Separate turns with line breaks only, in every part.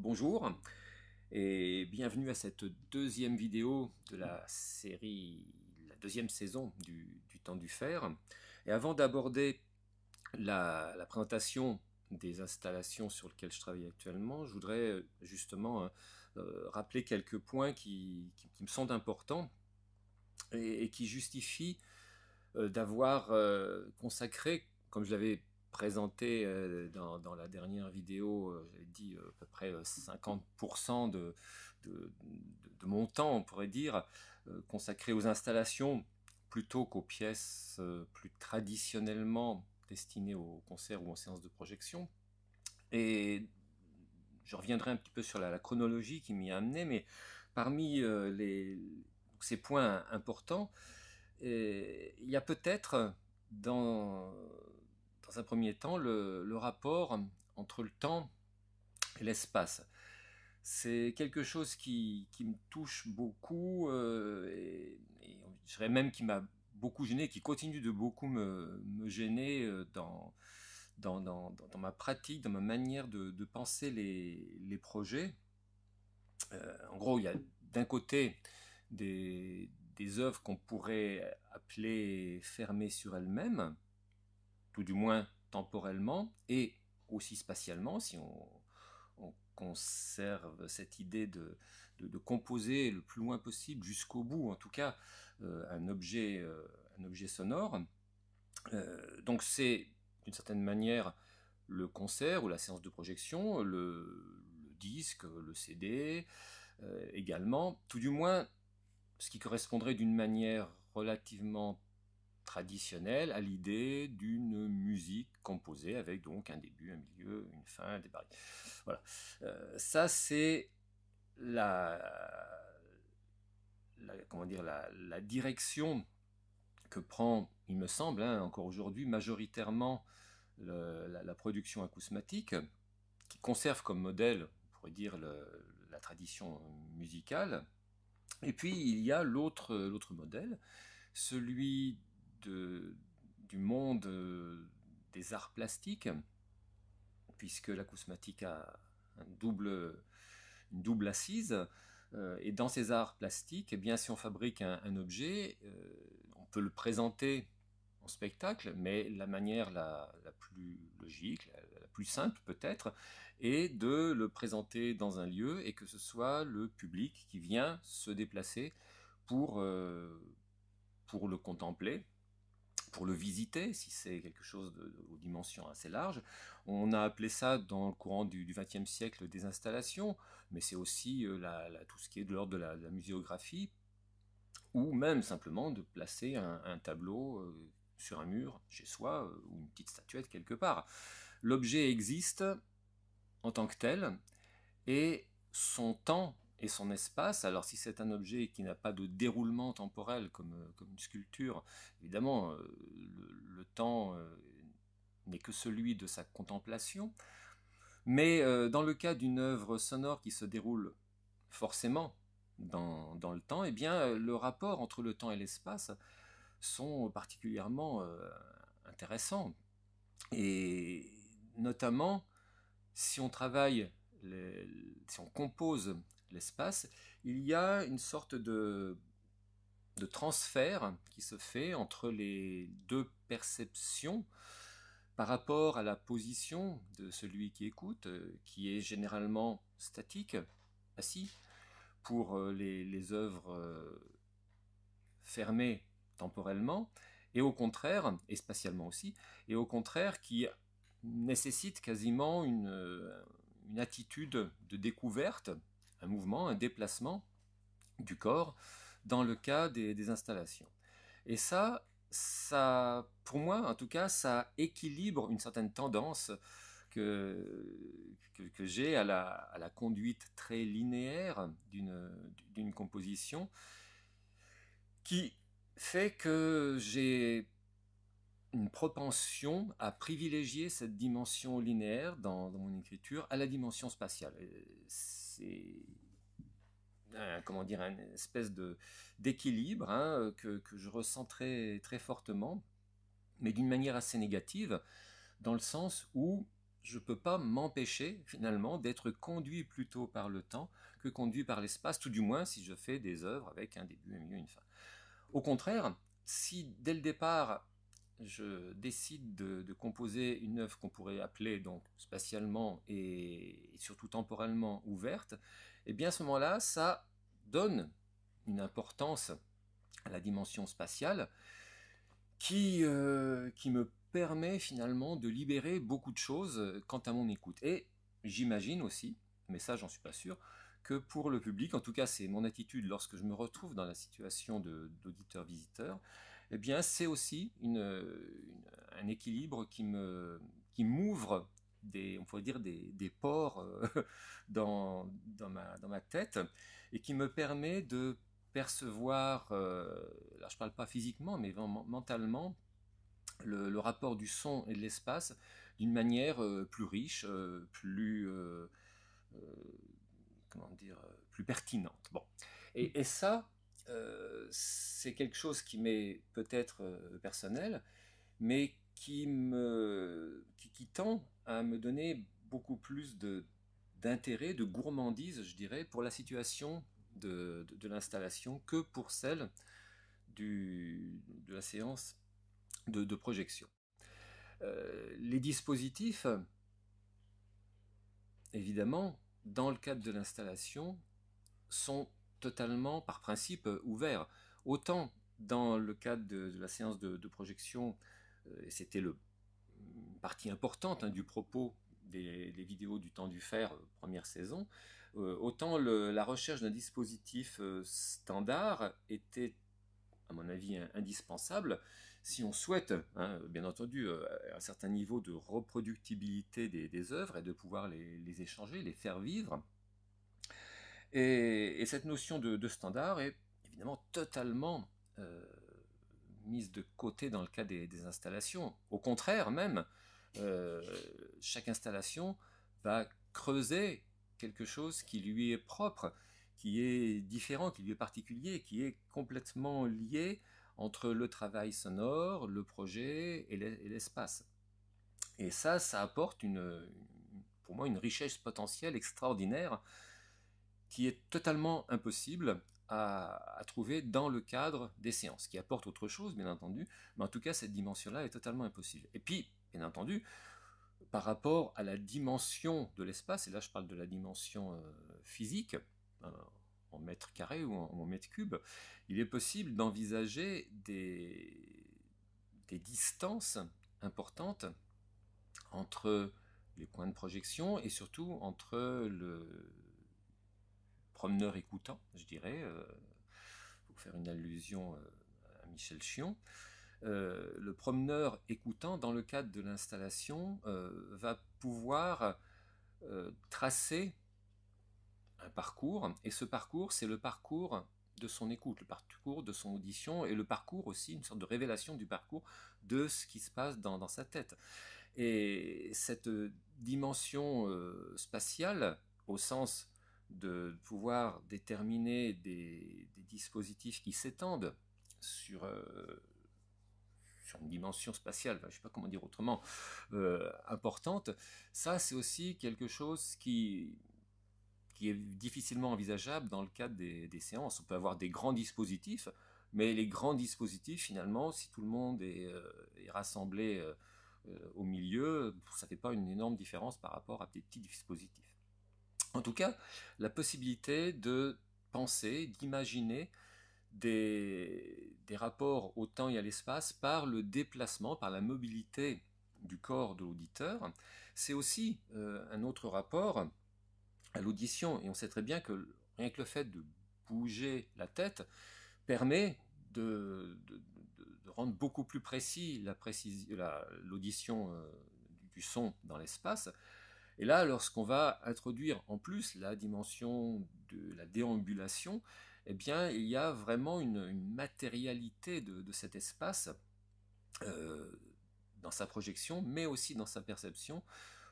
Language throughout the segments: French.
Bonjour et bienvenue à cette deuxième vidéo de la série, la deuxième saison du, Temps du Fer. Et avant d'aborder la, présentation des installations sur lesquelles je travaille actuellement, je voudrais euh, justement euh, euh, rappeler quelques points qui, me sont importants et, qui justifient d'avoir consacré, comme je l'avais présenté euh, dans, la dernière vidéo, euh, j'ai dit euh, à peu près 50% de, de, mon temps, on pourrait dire, consacré aux installations plutôt qu'aux pièces plus traditionnellement destinées aux concerts ou aux séances de projection. Et je reviendrai un petit peu sur la, chronologie qui m'y a amené, mais parmi les, ces points importants, il y a peut-être dans dans un premier temps, le, rapport entre le temps et l'espace. C'est quelque chose qui, me touche beaucoup euh, et, je dirais même qui m'a beaucoup gêné, qui continue de beaucoup me, gêner euh, dans, ma pratique, dans ma manière de, penser les, projets. Euh, en gros, il y a d'un côté des, des œuvres qu'on pourrait appeler fermées sur elles-mêmes, du moins temporellement et aussi spatialement, si on, conserve cette idée de, composer le plus loin possible jusqu'au bout, en tout cas, euh, un, objet, euh, un objet sonore. Euh, donc c'est d'une certaine manière le concert ou la séance de projection, le, le disque, le CD également, tout du moins ce qui correspondrait d'une manière relativement traditionnelle à l'idée d'une musique composée avec donc un début, un milieu, une fin, des barils. Voilà. Euh, ça, c'est la, comment dire, la, direction que prend, il me semble, hein, encore aujourd'hui, majoritairement la, production acousmatique, qui conserve comme modèle, on pourrait dire, la tradition musicale. Et puis, il y a l'autre modèle, celui du monde euh, des arts plastiques, puisque la cosmatique a une double assise. Euh, et dans ces arts plastiques, eh bien, si on fabrique un, objet, euh, on peut le présenter en spectacle, mais la manière la, plus logique, la, plus simple peut-être, est de le présenter dans un lieu et que ce soit le public qui vient se déplacer pour, pour le contempler, le visiter, si c'est quelque chose de, dimensions assez larges. On a appelé ça dans le courant du XXe siècle des installations, mais c'est aussi euh, la, tout ce qui est de l'ordre de la, muséographie, ou même simplement de placer un, tableau euh, sur un mur chez soi, euh, ou une petite statuette quelque part. L'objet existe en tant que tel, et son temps son espace. Alors si c'est un objet qui n'a pas de déroulement temporel comme, euh, comme une sculpture, évidemment, euh, le, temps euh, n'est que celui de sa contemplation. Mais dans le cas d'une œuvre sonore qui se déroule forcément dans, le temps, et eh bien, le rapport entre le temps et l'espace sont particulièrement intéressants. Et notamment, si on travaille si on compose l'espace, il y a une sorte de, transfert qui se fait entre les deux perceptions par rapport à la position de celui qui écoute, euh, qui est généralement statique, assis, pour euh, les, œuvres euh, fermées temporellement, et au contraire, et spatialement aussi, et au contraire qui nécessite quasiment une, une attitude de découverte un mouvement, un déplacement du corps dans le cas des, installations. Et ça, ça, pour moi en tout cas, ça équilibre une certaine tendance que, que, j'ai à la, à la, conduite très linéaire d'une composition qui fait que j'ai une propension à privilégier cette dimension linéaire dans, mon écriture à la dimension spatiale. C'est comment dire, une espèce de, d'équilibre hein, que, que, je ressens très, très fortement, mais d'une manière assez négative, dans le sens où je ne peux pas m'empêcher finalement d'être conduit plutôt par le temps que conduit par l'espace, tout du moins si je fais des œuvres avec un début, un milieu, une fin. Au contraire, si dès le départ je décide de, composer une œuvre qu'on pourrait appeler donc spatialement et, surtout temporellement ouverte, et eh bien à ce moment-là, ça donne une importance à la dimension spatiale qui, euh, qui me permet finalement de libérer beaucoup de choses quant à mon écoute. Et j'imagine aussi, mais ça j'en suis pas sûr, que pour le public, en tout cas c'est mon attitude lorsque je me retrouve dans la situation d'auditeur-visiteur, eh bien, c'est aussi une, un équilibre qui me, qui m'ouvre des, on dire des, des pores euh, dans, dans, ma, dans ma tête et qui me permet de percevoir, euh, là je parle pas physiquement, mais mentalement, le, rapport du son et de l'espace d'une manière euh, plus riche, euh, plus comment dire, plus pertinente. Bon, et, et ça, c'est quelque chose qui m'est peut-être euh, personnel, mais qui, me, qui, tend à me donner beaucoup plus de, d'intérêt, de gourmandise, je dirais, pour la situation de, l'installation que pour celle de la séance de, projection. Euh, les dispositifs, évidemment, dans le cadre de l'installation, sont totalement, par principe, euh, ouvert. Autant dans le cadre de, la séance de, projection, euh, et c'était le, une partie importante hein, du propos des, vidéos du temps du fer, euh, première saison, autant la recherche d'un dispositif standard était, à mon avis, indispensable si on souhaite, hein, bien entendu, un certain niveau de reproductibilité des, œuvres et de pouvoir les échanger, les faire vivre. Et, cette notion de, standard est évidemment totalement euh, mise de côté dans le cas des, installations. Au contraire même, euh, chaque installation va creuser quelque chose qui lui est propre, qui est différent, qui lui est particulier, qui est complètement lié entre le travail sonore, le projet et l'espace. Et ça, ça apporte pour moi une richesse potentielle extraordinaire qui est totalement impossible à, trouver dans le cadre des séances, qui apporte autre chose, bien entendu, mais en tout cas, cette dimension-là est totalement impossible. Et puis, bien entendu, par rapport à la dimension de l'espace, et là je parle de la dimension euh, physique, euh, en mètres carrés ou en, mètres cubes, il est possible d'envisager des distances importantes entre les points de projection et surtout entre le, promeneur écoutant, je dirais, euh, pour faire une allusion euh, à Michel Chion. Euh, le promeneur écoutant, dans le cadre de l'installation, va pouvoir tracer un parcours, et ce parcours, c'est le parcours de son écoute, le parcours de son audition et le parcours aussi, une sorte de révélation du parcours de ce qui se passe dans, sa tête. Et cette dimension spatiale, au sens de pouvoir déterminer des, dispositifs qui s'étendent sur, euh, une dimension spatiale, je ne sais pas comment dire autrement, euh, importante, ça c'est aussi quelque chose qui, qui est difficilement envisageable dans le cadre des, séances. On peut avoir des grands dispositifs, mais les grands dispositifs, finalement, si tout le monde est, euh, rassemblé au milieu, ça ne fait pas une énorme différence par rapport à des petits dispositifs en tout cas, la possibilité de penser, d'imaginer des, rapports au temps et à l'espace par le déplacement, par la mobilité du corps de l'auditeur. C'est aussi euh, un autre rapport à l'audition. Et on sait très bien que rien que le fait de bouger la tête permet de, rendre beaucoup plus précis l'audition euh, du son dans l'espace. Et là, lorsqu'on va introduire en plus la dimension de la déambulation, eh bien, il y a vraiment une, matérialité de, cet espace euh, dans sa projection, mais aussi dans sa perception,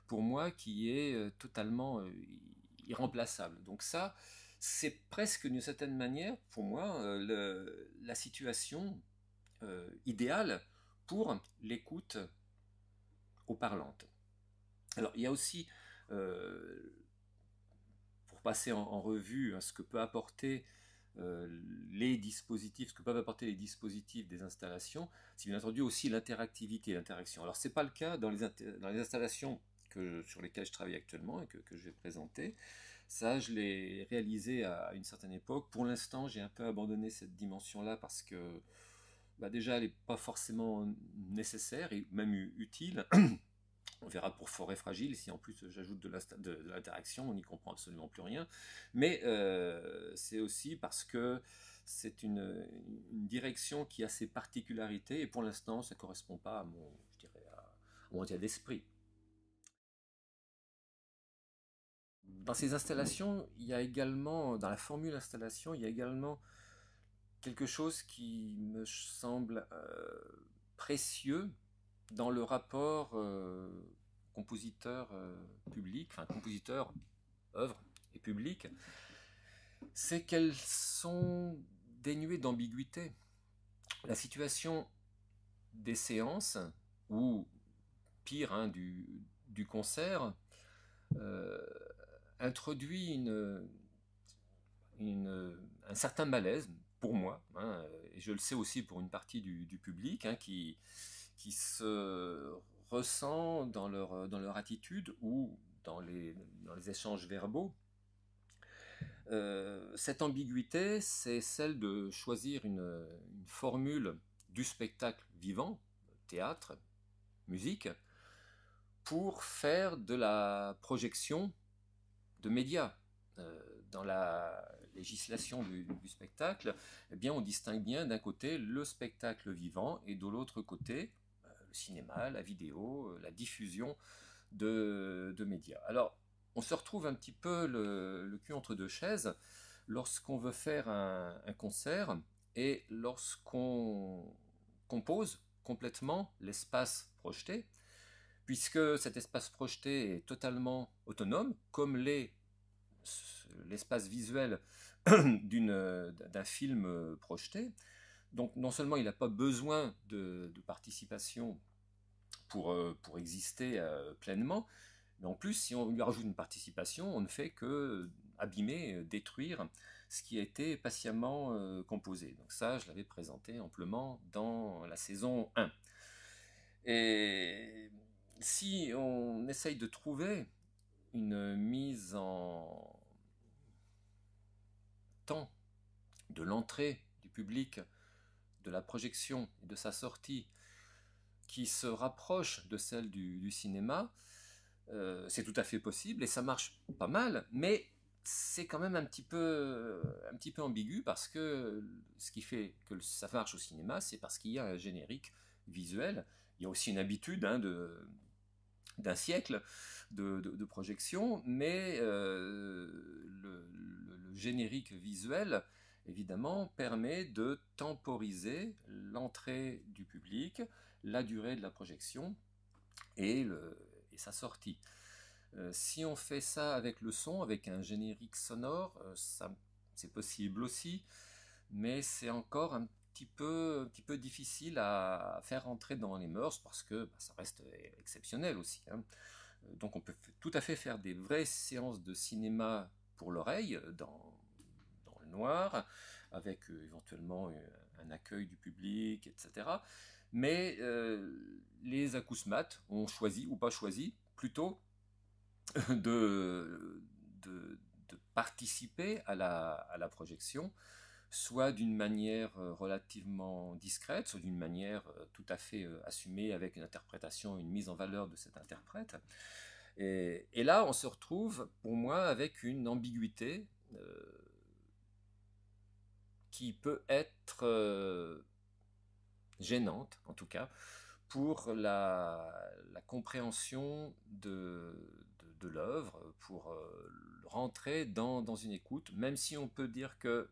pour moi, qui est euh, totalement euh, irremplaçable. Donc ça, c'est presque d'une certaine manière, pour moi, la situation idéale pour l'écoute aux parlantes. Alors il y a aussi, euh, pour passer en, revue hein, ce que peut apporter euh, les dispositifs, ce que peuvent apporter les dispositifs des installations, c'est bien entendu aussi l'interactivité, l'interaction. Alors ce n'est pas le cas dans les, installations sur lesquelles je travaille actuellement et que, je vais présenter. Ça, je l'ai réalisé à, une certaine époque. Pour l'instant, j'ai un peu abandonné cette dimension-là parce que bah, déjà, elle n'est pas forcément nécessaire et même utile. On verra pour forêt fragile, si en plus j'ajoute de l'interaction, on n'y comprend absolument plus rien. Mais euh, c'est aussi parce que c'est une, direction qui a ses particularités, et pour l'instant, ça ne correspond pas à mon, je dirais, mon d'esprit. Dans ces installations, il y a également, dans la formule installation, il y a également quelque chose qui me semble euh, précieux, dans le rapport euh, compositeur euh, public, enfin compositeur œuvre et public, c'est qu'elles sont dénuées d'ambiguïté. La situation des séances, ou pire, hein, du, concert, euh, introduit une, une, un certain malaise pour moi, hein, et je le sais aussi pour une partie du, public, hein, qui, qui se ressent euh, dans leur, attitude ou dans les, échanges verbaux. Euh, cette ambiguïté, c'est celle de choisir une, formule du spectacle vivant, théâtre, musique, pour faire de la projection de médias. Euh, dans la législation du, spectacle, eh bien, on distingue bien d'un côté le spectacle vivant et de l'autre côté cinéma, la vidéo, euh, la diffusion de, médias. Alors, on se retrouve un petit peu le, cul entre deux chaises lorsqu'on veut faire un, un concert et lorsqu'on compose complètement l'espace projeté, puisque cet espace projeté est totalement autonome, comme l'est l'espace visuel d'un film projeté. Donc non seulement il n'a pas besoin de, participation pour, euh, pour exister euh, pleinement, mais en plus, si on lui rajoute une participation, on ne fait que abîmer, euh, détruire ce qui a été patiemment composé. Donc ça, je l'avais présenté amplement dans la saison 1. Et si on essaye de trouver une mise en temps de l'entrée du public de la projection et de sa sortie qui se rapproche de celle du, cinéma, euh, c'est tout à fait possible et ça marche pas mal, mais c'est quand même un petit peu un petit peu ambigu parce que ce qui fait que ça marche au cinéma, c'est parce qu'il y a un générique visuel. Il y a aussi une habitude hein, de d'un siècle de, projection, mais euh, le, le, générique visuel évidemment, permet de temporiser l'entrée du public, la durée de la projection et, sa sortie. Euh, si on fait ça avec le son, avec un générique sonore, euh, c'est possible aussi, mais c'est encore un petit peu, difficile à, faire entrer dans les mœurs parce que bah, ça reste exceptionnel aussi. Hein. Euh, donc on peut tout à fait faire des vraies séances de cinéma pour l'oreille dans noir, avec euh, éventuellement euh, un accueil du public, etc. Mais euh, les acousmates ont choisi, ou pas choisi, plutôt de, de, participer à la, à la projection soit d'une manière relativement discrète, soit d'une manière tout à fait assumée avec une interprétation, une mise en valeur de cet interprète. Et, là, on se retrouve, pour moi, avec une ambiguïté qui peut être euh, gênante, en tout cas, pour la, compréhension de, de, l'œuvre, pour euh, rentrer dans, une écoute, même si on peut dire que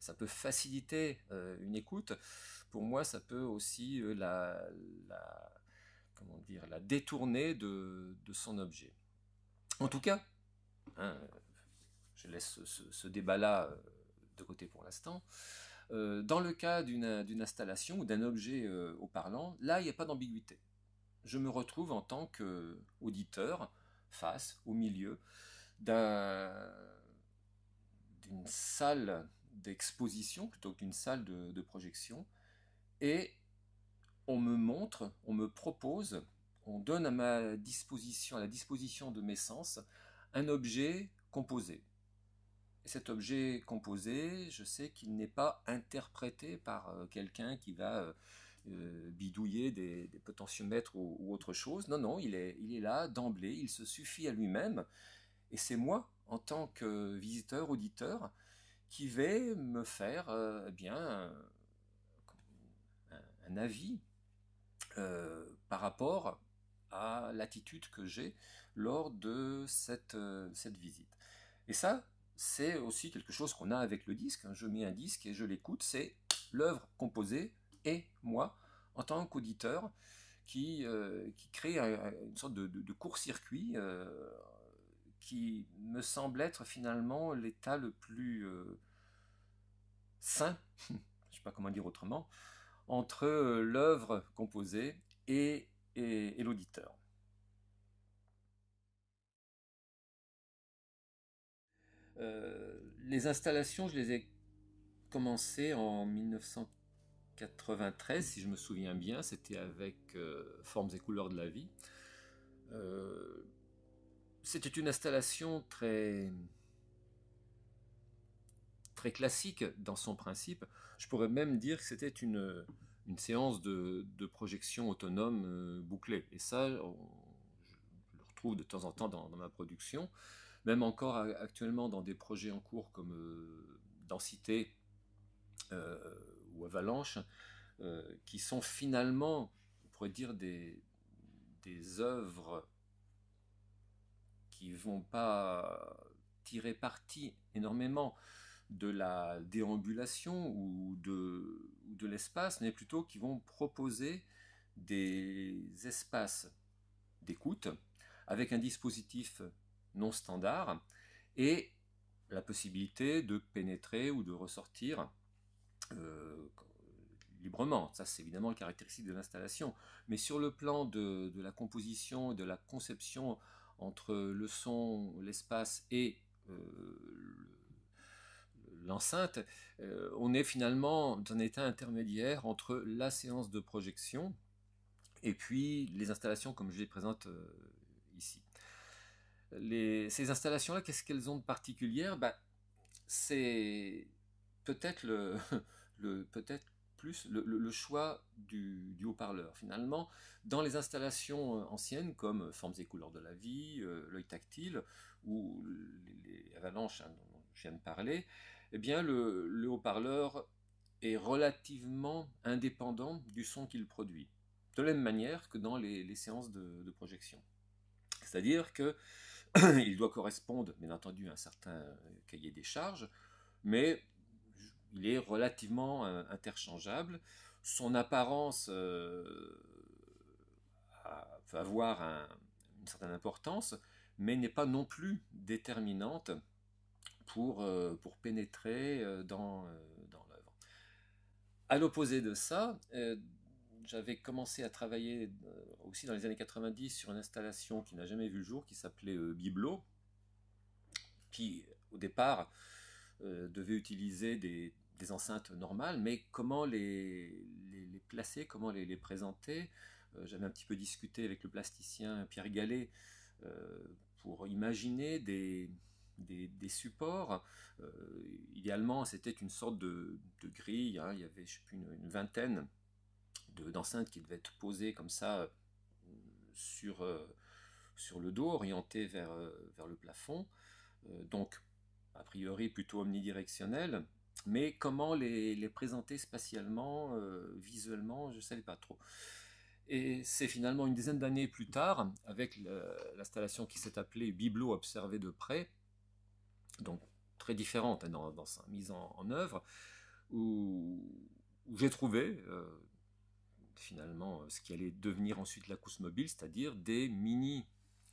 ça peut faciliter euh, une écoute, pour moi ça peut aussi la, comment dire, la détourner de, son objet. En tout cas, hein, je laisse ce débat-là de côté pour l'instant. Euh, dans le cas d'une installation ou d'un objet euh, au parlant, là, il n'y a pas d'ambiguïté. Je me retrouve en tant qu'auditeur face, au milieu, d'une salle d'exposition plutôt qu'une salle de, de projection, et on me montre, on me propose, on donne à ma disposition, à la disposition de mes sens, un objet composé cet objet composé, je sais qu'il n'est pas interprété par euh, quelqu'un qui va euh, euh, bidouiller des, potentiomètres ou, autre chose. Non, non, il est, là d'emblée, il se suffit à lui-même. Et c'est moi, en tant que visiteur, auditeur, qui vais me faire eh bien un, avis par rapport à l'attitude que j'ai lors de cette, cette visite. Et ça, c'est aussi quelque chose qu'on a avec le disque. Hein. Je mets un disque et je l'écoute, c'est l'œuvre composée et moi, en tant qu'auditeur, qui, euh, crée une sorte de, court-circuit euh, qui me semble être finalement l'état le plus euh, sain, je ne sais pas comment dire autrement, entre l'œuvre composée et l'auditeur. Euh, les installations, je les ai commencées en 1993, si je me souviens bien. C'était avec euh, Formes et couleurs de la vie. Euh, c'était une installation très très classique dans son principe. Je pourrais même dire que c'était une, séance de, projection autonome bouclée. Et ça, on, je le retrouve de temps en temps dans ma production. Même encore actuellement dans des projets en cours comme euh, Densité euh, ou Avalanche, euh, qui sont finalement, on pourrait dire, des, des œuvres qui ne vont pas tirer parti énormément de la déambulation ou de, ou de l'espace, mais plutôt qui vont proposer des espaces d'écoute avec un dispositif non standard et la possibilité de pénétrer ou de ressortir euh, librement. Ça, c'est évidemment le caractéristique de l'installation. Mais sur le plan de, la composition et de la conception entre le son, l'espace et euh, l'enceinte, euh, on est finalement dans un état intermédiaire entre la séance de projection et puis les installations comme je les présente ici ces installations-là, qu'est-ce qu'elles ont de particulière bah, C'est peut-être le, peut-être plus le, choix du, haut-parleur. Finalement, dans les installations euh, anciennes comme euh, Formes et couleurs de la vie, euh, l'œil tactile ou les, avalanches hein, dont je viens de parler, eh bien le, haut-parleur est relativement indépendant du son qu'il produit, de la même manière que dans les, séances de projection. C'est-à-dire qu'il doit correspondre, bien entendu, à un certain euh, cahier des charges, mais il est relativement euh, interchangeable. Son apparence peut avoir une certaine importance, mais n'est pas non plus déterminante pour, euh, pour pénétrer dans, dans l'œuvre. À l'opposé de ça, j'avais commencé à travailler euh, aussi dans les années 90 sur une installation qui n'a jamais vu le jour, qui s'appelait euh, Biblo, qui euh, au départ devait utiliser des, enceintes normales, mais comment les, placer, comment les, présenter. J'avais un petit peu discuté avec le plasticien Pierre Gallet pour imaginer des, supports. idéalement, c'était une sorte de, grille, hein, il y avait une vingtaine d'enceinte qui devait être posée comme ça euh, sur, euh, sur le dos, orienté vers, euh, vers le plafond. donc, a priori, plutôt omnidirectionnel. Mais comment les, les présenter spatialement, visuellement, je ne savais pas trop. Et c'est finalement une dizaine d'années plus tard, avec l'installation qui s'est appelée Biblo observé de près, donc très différente hein, dans, sa mise en, œuvre, où, j'ai trouvé, finalement euh, ce qui allait devenir ensuite la mobile, c'est-à-dire des mini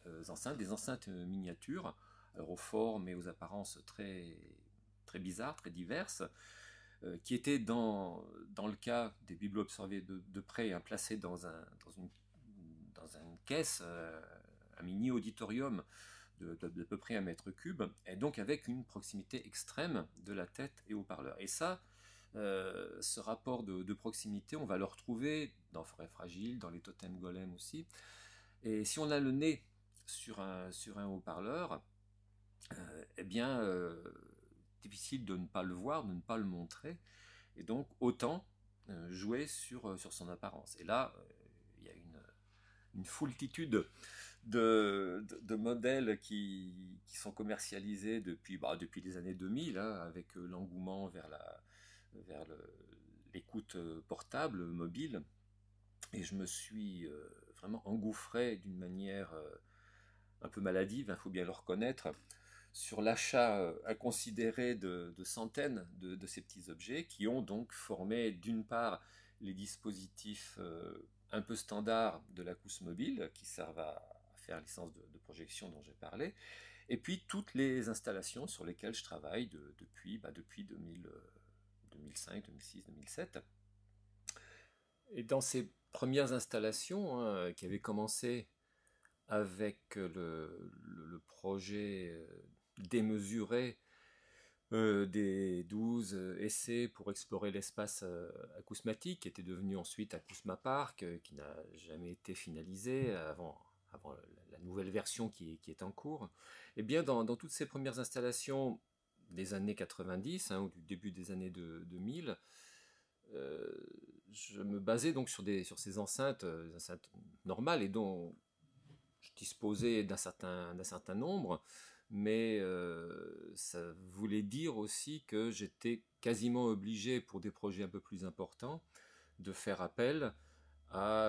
euh, enceintes, des enceintes euh, miniatures, alors aux formes et aux apparences très, très bizarres, très diverses, qui étaient dans, dans le cas des bibelots observés de, près, hein, placés dans, un, dans, une, dans une caisse, un mini auditorium de, peu près un mètre cube, et donc avec une proximité extrême de la tête et au parleur. Et ça, euh, ce rapport de, proximité, on va le retrouver dans Forêt Fragile, dans les totems Golem aussi. Et si on a le nez sur un, sur un haut-parleur, euh, eh bien, euh, difficile de ne pas le voir, de ne pas le montrer. Et donc, autant jouer sur, sur son apparence. Et là, il y a une, foultitude de, modèles qui, sont commercialisés depuis, bah, depuis les années 2000, hein, avec l'engouement vers la, vers l'écoute euh, portable, mobile. Et je me suis euh, vraiment engouffré d'une manière euh, un peu maladive, il hein, faut bien le reconnaître, sur l'achat inconsidéré de, centaines de, ces petits objets qui ont donc formé d'une part les dispositifs un peu standards de la cousse mobile qui servent à faire les de, de projection dont j'ai parlé, et puis toutes les installations sur lesquelles je travaille depuis, bah, depuis 2000. 2005, 2006, 2007. Et dans ces premières installations hein, qui avaient commencé avec euh, le, projet euh, démesuré euh, des 12 essais pour explorer l'espace acousmatique, qui était devenu ensuite Acousma Park, qui n'a jamais été finalisé avant, la nouvelle version qui, est en cours. Et eh bien, dans toutes ces premières installations, des années 90 hein, ou du début des années 2000, euh, je me basais donc sur, des, sur ces euh, enceintes, normales et dont je disposais d'un certain, d'un certain nombre, mais euh, ça voulait dire aussi que j'étais quasiment obligé pour des projets un peu plus importants de faire appel à,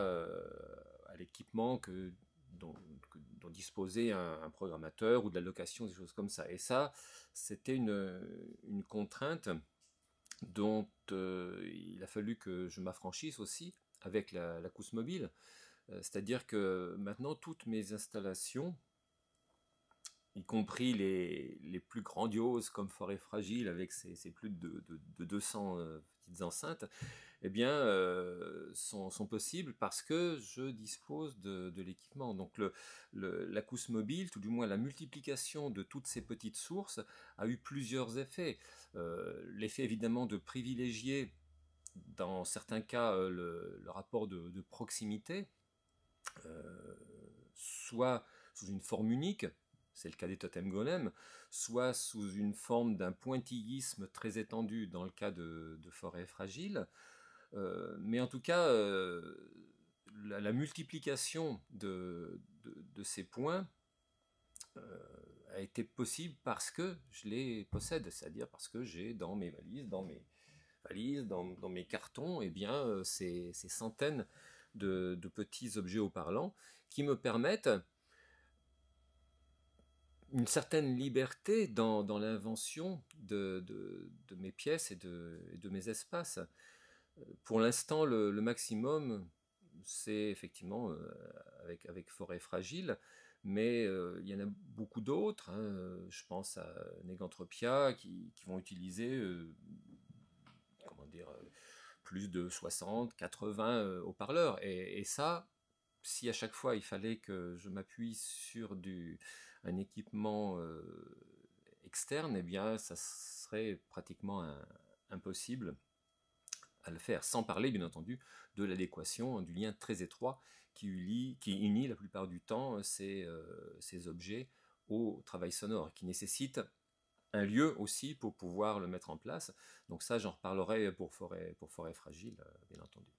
à l'équipement que, disposer un, programmateur ou de la location, des choses comme ça. Et ça, c'était une, contrainte dont euh, il a fallu que je m'affranchisse aussi avec la, la cousse mobile. Euh, c'est-à-dire que maintenant, toutes mes installations, y compris les, plus grandioses comme Forêt Fragile avec ses, plus de, 200 euh, petites enceintes, eh bien, euh, sont, possibles parce que je dispose de, l'équipement. Donc la cousse mobile, tout du moins la multiplication de toutes ces petites sources, a eu plusieurs effets. Euh, l'effet évidemment de privilégier, dans certains cas, euh, le, rapport de, proximité, soit sous une forme unique, c'est le cas des totems golems, soit sous une forme d'un pointillisme très étendu dans le cas de forêts fragiles, euh, mais en tout cas, euh, la, multiplication de, ces points euh, a été possible parce que je les possède, c'est-à-dire parce que j'ai dans mes valises, dans mes valises, dans, mes cartons, eh bien ces, centaines de, petits objets haut-parlants qui me permettent une certaine liberté dans, l'invention de, mes pièces et de, mes espaces. Pour l'instant, le, maximum, c'est effectivement euh, avec, Forêt Fragile, mais euh, il y en a beaucoup d'autres. Hein. je pense à Negantropia qui, vont utiliser, euh, plus de 60, 80 haut-parleurs. Et, ça, si à chaque fois il fallait que je m'appuie sur un équipement externe, eh bien, ça serait pratiquement impossible à le faire, sans parler bien entendu de l'adéquation, hein, du lien très étroit qui unit, qui la plupart du temps euh, euh, ces, objets au travail sonore, qui nécessite un lieu aussi pour pouvoir le mettre en place. Donc ça, j'en reparlerai pour Forêt, pour Forêt Fragile, euh, bien entendu.